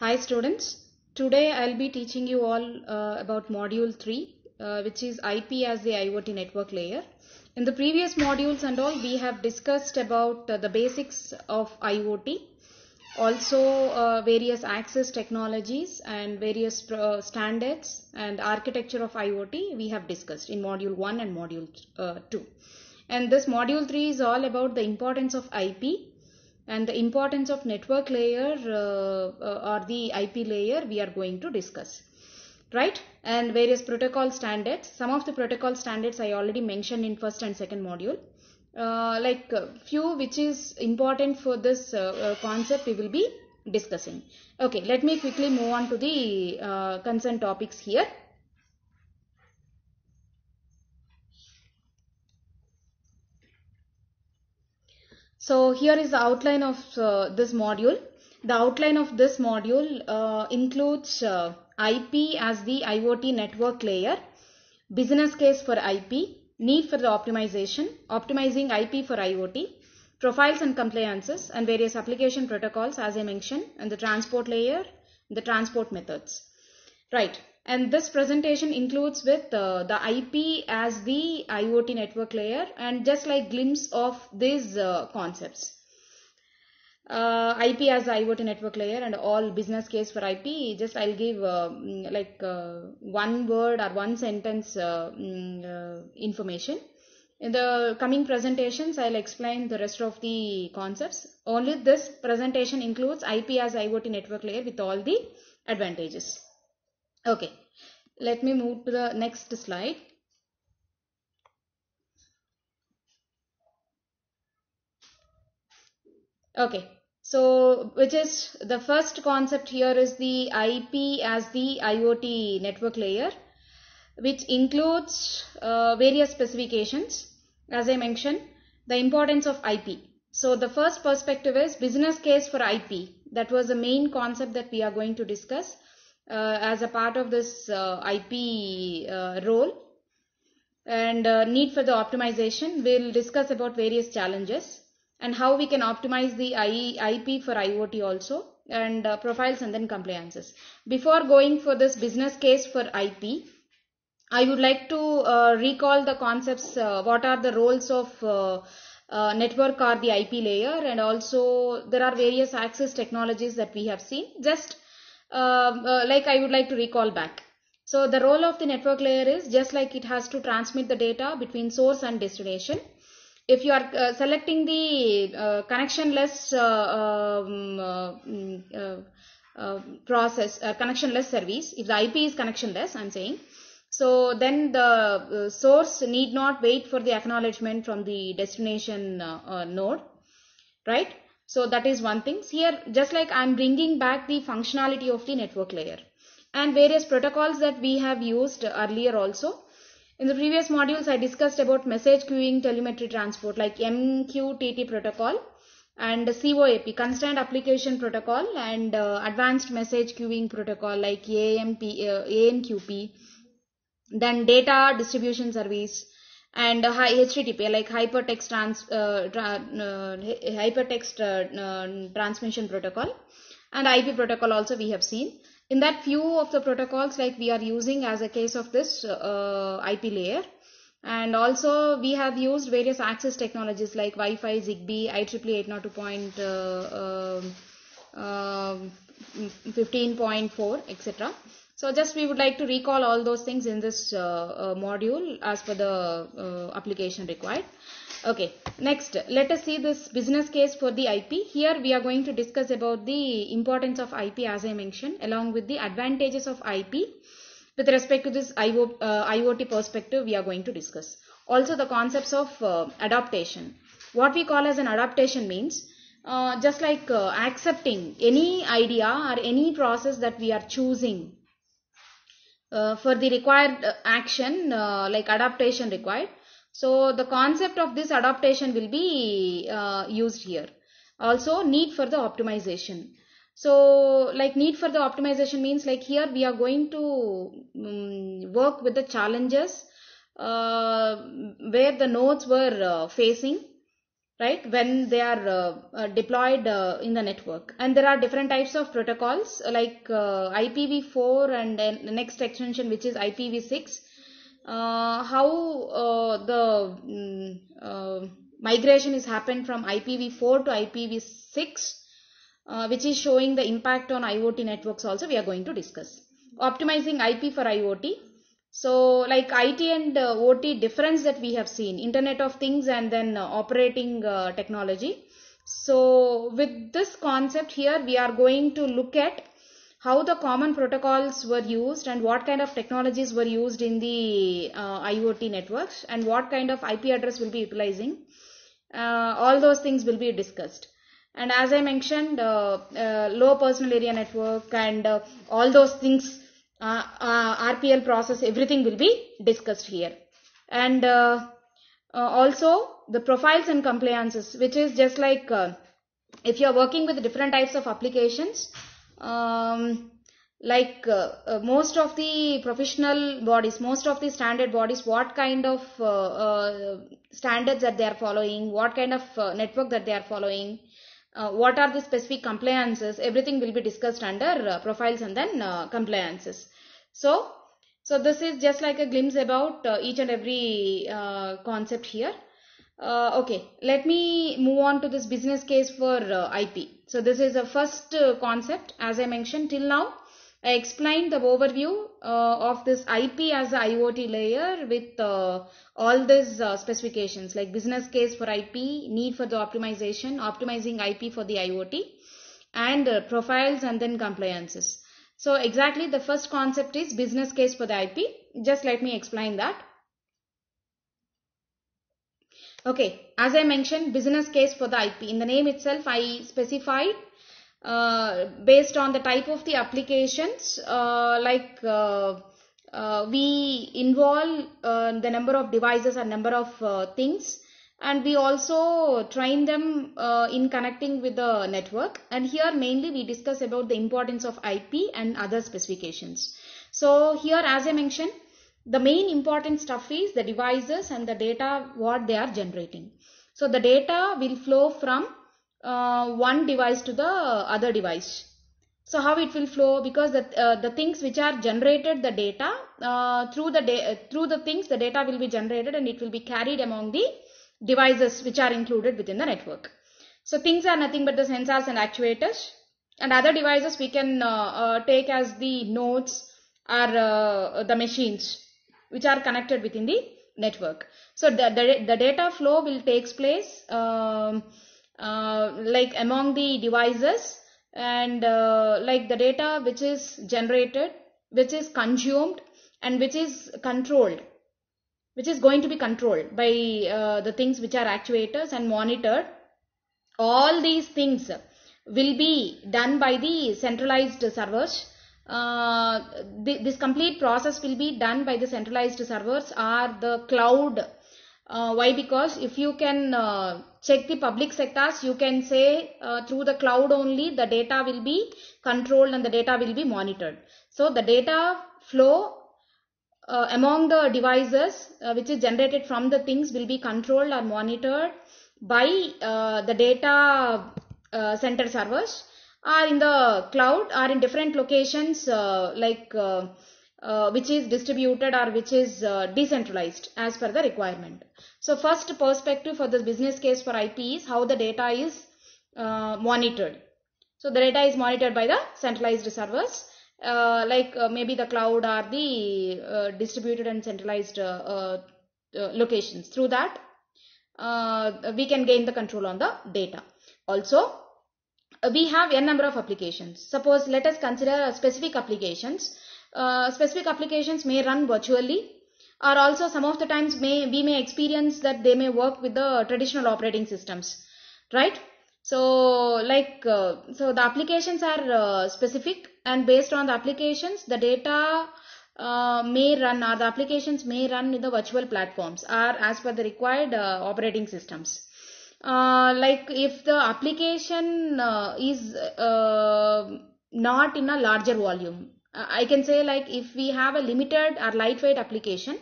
Hi students, today I'll be teaching you all uh, about module 3 uh, which is IP as the IoT network layer. In the previous modules and all we have discussed about uh, the basics of IoT, also uh, various access technologies and various uh, standards and architecture of IoT we have discussed in module 1 and module uh, 2. And this module 3 is all about the importance of IP and the importance of network layer uh, uh, or the IP layer we are going to discuss right and various protocol standards some of the protocol standards I already mentioned in first and second module uh, like few which is important for this concept we will be discussing. Okay, let me quickly move on to the uh, concern topics here. So here is the outline of uh, this module. The outline of this module uh, includes uh, IP as the IoT network layer, business case for IP, need for the optimization, optimizing IP for IoT, profiles and compliances and various application protocols as I mentioned and the transport layer, the transport methods. Right and this presentation includes with uh, the IP as the IoT network layer and just like glimpse of these uh, concepts. Uh, IP as the IoT network layer and all business case for IP just I'll give uh, mm, like uh, one word or one sentence uh, mm, information. In the coming presentations, I'll explain the rest of the concepts. Only this presentation includes IP as IoT network layer with all the advantages. Okay, let me move to the next slide. Okay, so which is the first concept here is the IP as the IoT network layer, which includes uh, various specifications. As I mentioned, the importance of IP. So the first perspective is business case for IP. That was the main concept that we are going to discuss. Uh, as a part of this uh, IP uh, role and need for the optimization, we'll discuss about various challenges and how we can optimize the IP for IoT also and uh, profiles and then compliances. Before going for this business case for IP, I would like to uh, recall the concepts, uh, what are the roles of network or the IP layer and also there are various access technologies that we have seen. Just um, uh, like I would like to recall back. So the role of the network layer is just like it has to transmit the data between source and destination. If you are uh, selecting the uh, connectionless uh, um, uh, mm, uh, process, connectionless service, if the IP is connectionless, I'm saying, so then the source need not wait for the acknowledgement from the destination node, right? So that is one thing. Here, just like I'm bringing back the functionality of the network layer and various protocols that we have used earlier also. In the previous modules, I discussed about message queuing telemetry transport like MQTT protocol and COAP, Constant Application Protocol and uh, Advanced Message Queuing Protocol like AMP, uh, AMQP, then Data Distribution Service, and uh, HTTP like hypertext trans uh, tra uh, hypertext uh, transmission protocol and IP protocol also we have seen. In that few of the protocols like we are using as a case of this IP layer and also we have used various access technologies like Wi-Fi, ZigBee, IEEE 802.15.4 uh, uh, um, um, etc. So just we would like to recall all those things in this uh, uh, module as per the uh, application required. Okay, next let us see this business case for the IP. Here we are going to discuss about the importance of IP as I mentioned along with the advantages of IP with respect to this IO, uh, IoT perspective we are going to discuss. Also the concepts of uh, adaptation. What we call as an adaptation means uh, just like accepting any idea or any process that we are choosing uh, for the required uh, action uh, like adaptation required. So the concept of this adaptation will be uh, used here. Also need for the optimization. So like need for the optimization means like here we are going to um, work with the challenges uh, where the nodes were uh, facing right when they are uh, uh, deployed uh, in the network and there are different types of protocols like uh, ipv4 and then the next extension which is ipv6 uh, how uh, the um, migration is happened from ipv4 to ipv6 which is showing the impact on iot networks also we are going to discuss optimizing ip for iot so like IT and uh, OT difference that we have seen, Internet of Things and then uh, operating uh, technology. So with this concept here, we are going to look at how the common protocols were used and what kind of technologies were used in the uh, IoT networks and what kind of IP address will be utilizing. Uh, all those things will be discussed and as I mentioned, uh, uh, low personal area network and uh, all those things uh, uh, RPL process, everything will be discussed here. And uh, uh, also the profiles and compliances, which is just like uh, if you're working with different types of applications, um, like uh, most of the professional bodies, most of the standard bodies, what kind of standards that they are following, what kind of network that they are following, uh, what are the specific compliances everything will be discussed under uh, profiles and then uh, compliances so, so this is just like a glimpse about uh, each and every uh, concept here. Uh, okay, let me move on to this business case for uh, IP. So this is the first uh, concept as I mentioned till now. I explained the overview uh, of this IP as the IoT layer with all these specifications like business case for IP, need for the optimization, optimizing IP for the IoT and profiles and then compliances. So exactly the first concept is business case for the IP. Just let me explain that. Okay, as I mentioned, business case for the IP. In the name itself, I specified uh, based on the type of the applications uh, like uh, uh we involve uh, the number of devices and number of uh, things and we also train them uh, in connecting with the network and here mainly we discuss about the importance of IP and other specifications. So here as I mentioned the main important stuff is the devices and the data what they are generating. So the data will flow from uh, one device to the other device. So how it will flow because the, uh, the things which are generated the data uh, through the through the things the data will be generated and it will be carried among the devices which are included within the network. So things are nothing but the sensors and actuators and other devices we can uh, uh, take as the nodes or uh, uh the machines which are connected within the network. So the, the, the data flow will takes place um, uh, like among the devices and uh, like the data which is generated, which is consumed and which is controlled which is going to be controlled by uh, the things which are actuators and monitored. All these things will be done by the centralized servers. Uh, th this complete process will be done by the centralized servers or the cloud. Uh, why? Because if you can uh, check the public sectors, you can say uh, through the cloud only the data will be controlled and the data will be monitored. So the data flow uh, among the devices uh, which is generated from the things will be controlled or monitored by uh, the data uh, center servers or in the cloud or in different locations uh, like uh, which is distributed or which is decentralized as per the requirement. So first perspective for the business case for IP is how the data is monitored. So the data is monitored by the centralized servers uh, like uh, maybe the cloud or the uh, distributed and centralized uh, uh, locations. Through that, we can gain the control on the data. Also, we have a number of applications. Suppose let us consider specific applications. specific applications may run virtually or also some of the times may we may experience that they may work with the traditional operating systems, right? So like, uh, so the applications are uh, specific and based on the applications, the data uh, may run or the applications may run in the virtual platforms or as per the required uh, operating systems. Uh, like if the application uh, is not in a larger volume, I can say like if we have a limited or lightweight application,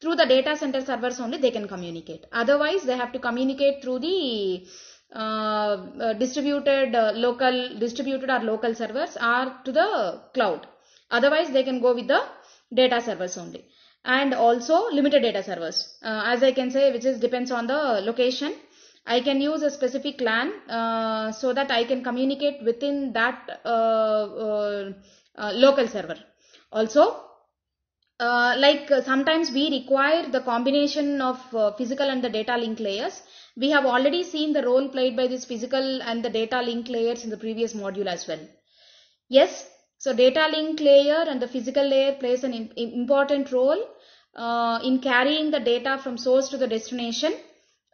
through the data center servers only they can communicate. Otherwise they have to communicate through the uh, distributed uh, local distributed or local servers are to the cloud otherwise they can go with the data servers only and also limited data servers uh, as i can say which is depends on the location I can use a specific LAN uh, so that I can communicate within that uh, uh, uh local server. Also, like sometimes we require the combination of physical and the data link layers we have already seen the role played by these physical and the data link layers in the previous module as well. Yes, so data link layer and the physical layer plays an important role uh, in carrying the data from source to the destination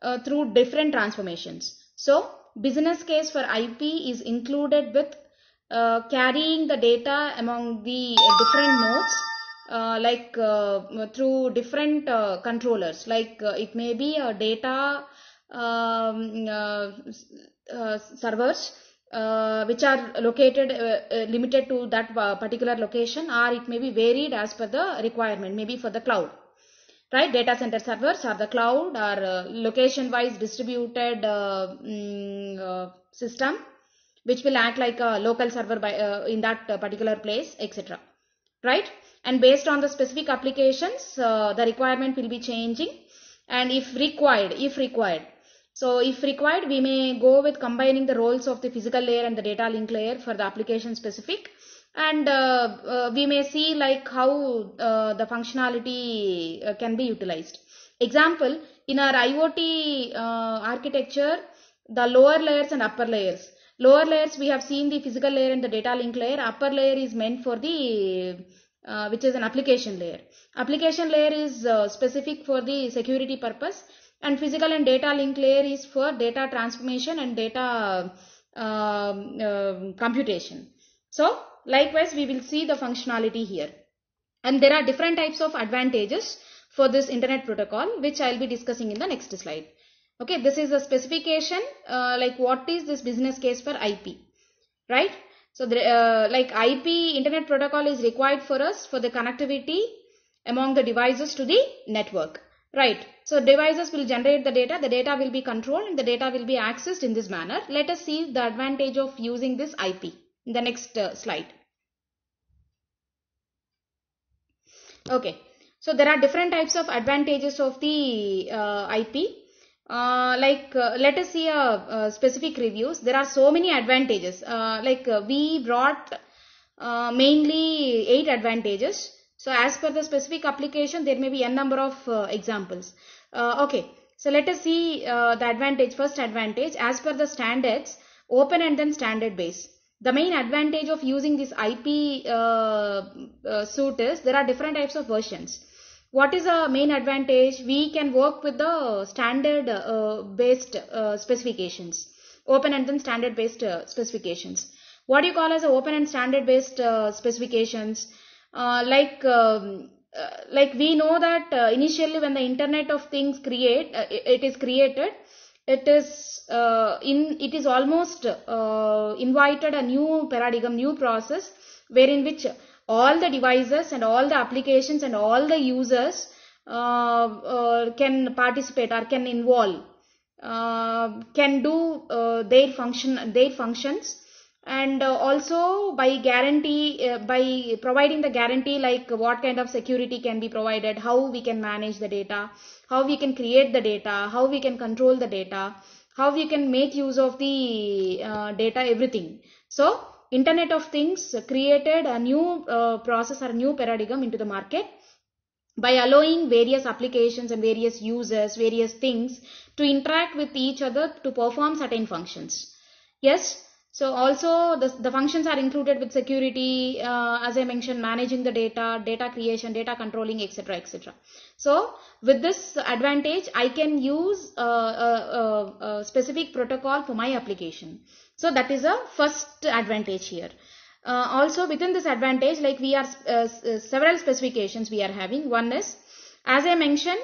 uh, through different transformations. So business case for IP is included with uh, carrying the data among the different nodes uh, like uh, through different uh, controllers like uh, it may be a data um, uh, uh, servers uh, which are located limited to that particular location or it may be varied as per the requirement maybe for the cloud right data center servers are the cloud or uh, location wise distributed uh, mm, uh, system which will act like a local server by in that particular place etc right and based on the specific applications the requirement will be changing and if required if required so if required, we may go with combining the roles of the physical layer and the data link layer for the application specific. And uh, uh, we may see like how uh, the functionality uh, can be utilized. Example, in our IoT uh, architecture, the lower layers and upper layers. Lower layers, we have seen the physical layer and the data link layer. Upper layer is meant for the uh, which is an application layer. Application layer is specific for the security purpose and physical and data link layer is for data transformation and data uh, uh, computation. So likewise we will see the functionality here and there are different types of advantages for this internet protocol which I will be discussing in the next slide. Okay, this is a specification uh, like what is this business case for IP, right? So the, uh, like IP internet protocol is required for us for the connectivity among the devices to the network. Right. So devices will generate the data, the data will be controlled and the data will be accessed in this manner. Let us see the advantage of using this IP in the next uh, slide. Okay. So there are different types of advantages of the uh, IP. Uh, like uh, let us see a, uh, uh, specific reviews. There are so many advantages. like we brought mainly eight advantages. So as per the specific application, there may be n number of uh, examples. Uh, okay, so let us see uh, the advantage. First advantage, as per the standards, open and then standard base. The main advantage of using this IP uh, uh, suit is there are different types of versions. What is the main advantage? We can work with the standard uh, based specifications, open and then standard based specifications. What do you call as open and standard based specifications? Uh, like um, uh, like we know that uh, initially when the internet of things create it is created it is uh, in it is almost uh, invited a new paradigm new process wherein which all the devices and all the applications and all the users uh, can participate or can involve can do their function their functions and uh, also by guarantee uh, by providing the guarantee like what kind of security can be provided how we can manage the data how we can create the data how we can control the data how we can make use of the uh, data everything so internet of things created a new uh, process or new paradigm into the market by allowing various applications and various users various things to interact with each other to perform certain functions yes so also the, the functions are included with security, uh, as I mentioned, managing the data, data creation, data controlling, etc. etc. So with this advantage, I can use a, a, a, a specific protocol for my application. So that is a first advantage here. Uh, also within this advantage, like we are uh, uh several specifications we are having. One is, as I mentioned,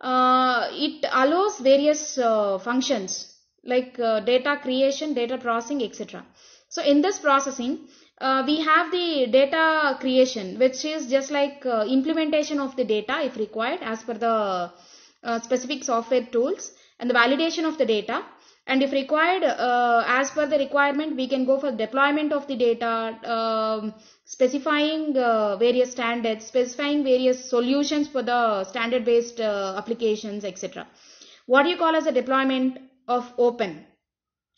uh, it allows various uh, functions like uh, data creation, data processing, etc. So in this processing, uh, we have the data creation, which is just like uh, implementation of the data if required as per the uh, specific software tools and the validation of the data. And if required, uh, as per the requirement, we can go for deployment of the data, um, specifying uh, various standards, specifying various solutions for the standard-based applications, etc. What do you call as a deployment? of open.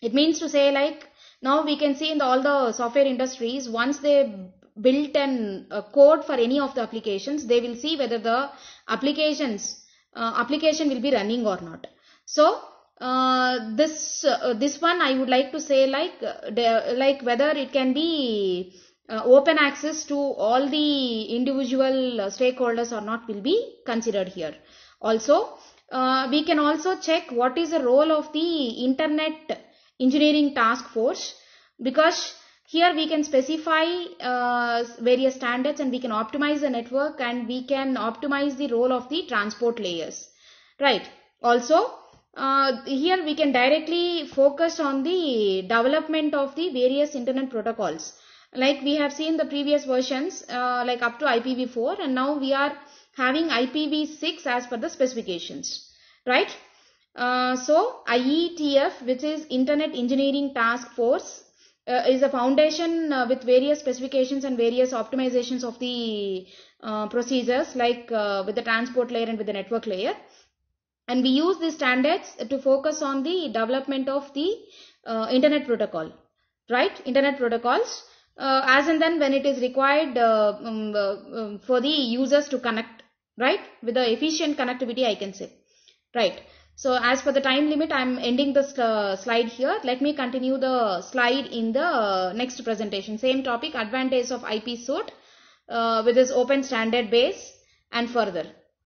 It means to say like now we can see in the, all the software industries once they built an code for any of the applications they will see whether the applications uh, application will be running or not so uh, this uh, this one i would like to say like uh, like whether it can be uh, open access to all the individual uh, stakeholders or not will be considered here also uh, we can also check what is the role of the internet engineering task force because here we can specify uh, various standards and we can optimize the network and we can optimize the role of the transport layers right also uh, here we can directly focus on the development of the various internet protocols like we have seen the previous versions uh, like up to IPv4 and now we are having IPv6 as per the specifications, right? Uh, so IETF, which is Internet Engineering Task Force, uh, is a foundation uh, with various specifications and various optimizations of the uh, procedures like uh, with the transport layer and with the network layer. And we use these standards to focus on the development of the uh, Internet protocol, right? Internet protocols. as and then when it is required um, um, for the users to connect right? With the efficient connectivity, I can say, right? So as for the time limit, I'm ending this uh, slide here. Let me continue the slide in the uh, next presentation. Same topic, advantage of IP sort uh, with this open standard base and further.